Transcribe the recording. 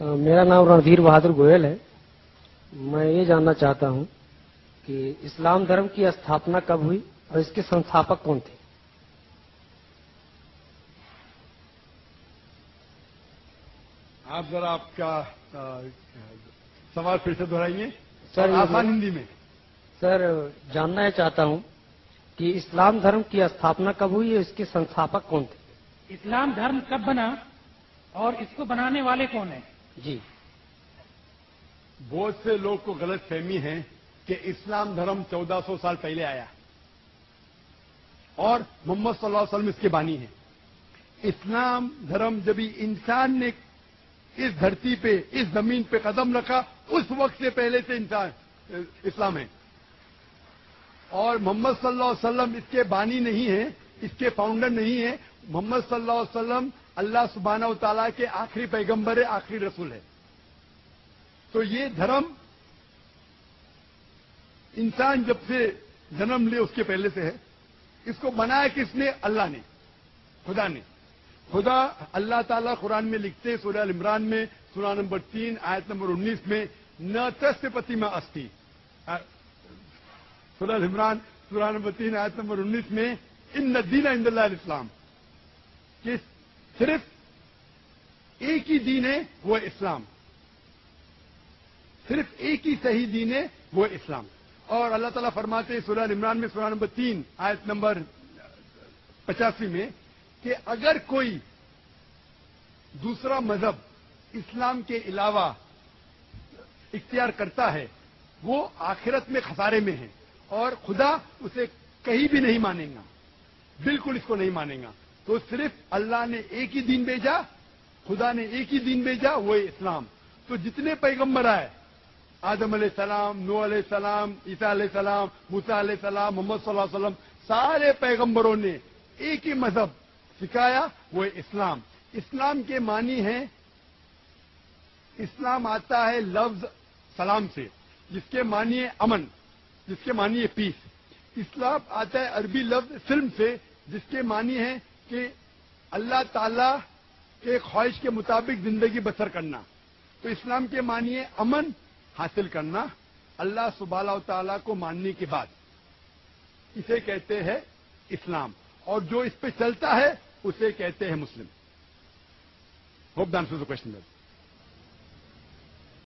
میرا نام رندیر بہادر گوئل ہے میں یہ جاننا چاہتا ہوں کہ اسلام دھرم کی استھاپنا کب ہوئی اور اس کے سنستھاپک کون تھے آپ ذرا آپ کا سوال پھر سے دہرائیے سر آسان ہندی میں سر جاننا یہ چاہتا ہوں کہ اسلام دھرم کی استھاپنا کب ہوئی اور اس کے سنستھاپک کون تھے اسلام دھرم کب بنا اور اس کو بنانے والے کون ہیں جی بہت سے لوگ کو غلط فہمی ہے کہ اسلام دھرم چودہ سو سال پہلے آیا اور محمد صلی اللہ علیہ وسلم اس کے بانی ہیں اسلام دھرم جبھی انسان نے اس دھرتی پہ اس زمین پہ قدم رکھا اس وقت سے پہلے سے انسان اسلام ہے اور محمد صلی اللہ علیہ وسلم اس کے بانی نہیں ہے اس کے فاؤنڈر نہیں ہے محمد صلی اللہ علیہ وسلم اللہ سبحانہ و تعالیٰ کے آخری پیغمبر ہے آخری رسول ہے تو یہ دھرم انسان جب سے جنم لے اس کے پہلے سے ہے اس کو بنایا کس نے اللہ نے خدا نے خدا اللہ تعالیٰ قرآن میں لکھتے سورہ عمران میں سورہ نمبر تین آیت نمبر انیس میں نہ تست پتی میں استھی سورہ عمران سورہ نمبر تین آیت نمبر انیس میں ان ندین اند اللہ علیہ اسلام کس صرف ایک ہی دین ہے وہ اسلام صرف ایک ہی صحیح دین ہے وہ اسلام اور اللہ تعالیٰ فرماتے سورہ عمران میں سورہ نمبر تین آیت نمبر پچاسی میں کہ اگر کوئی دوسرا مذہب اسلام کے علاوہ اختیار کرتا ہے وہ آخرت میں خسارے میں ہے اور خدا اسے کہیں بھی نہیں مانے گا بالکل اس کو نہیں مانے گا تو صرف اللہ نے ایک ہی دین بھیجا خدا نے ایک ہی دین بھیجا وہ اسلام تو جتنے پیغمبر آئے آدم علیہ السلام نو علیہ السلام عیسیٰ علیہ السلام مسا علیہ السلام محمد صلی اللہ علیہ وسلم سارے پیغمبروں نے ایک ہی مذہب سکھایا وہ اسلام اسلام کے معنی ہے اسلام آتا ہے لفظ سلام سے جس کے معنی ہے امن جس کے معنی ہے پیس اسلام آتا ہے عربی لفظ سلم سے جس کے معنی ہے کہ اللہ تعالی کے خواہش کے مطابق زندگی بسر کرنا تو اسلام کے مانی امن حاصل کرنا اللہ سبحانہ و تعالیٰ کو ماننے کے بعد اسے کہتے ہیں اسلام اور جو اس پہ چلتا ہے اسے کہتے ہیں مسلم ہوپ بن کوشچن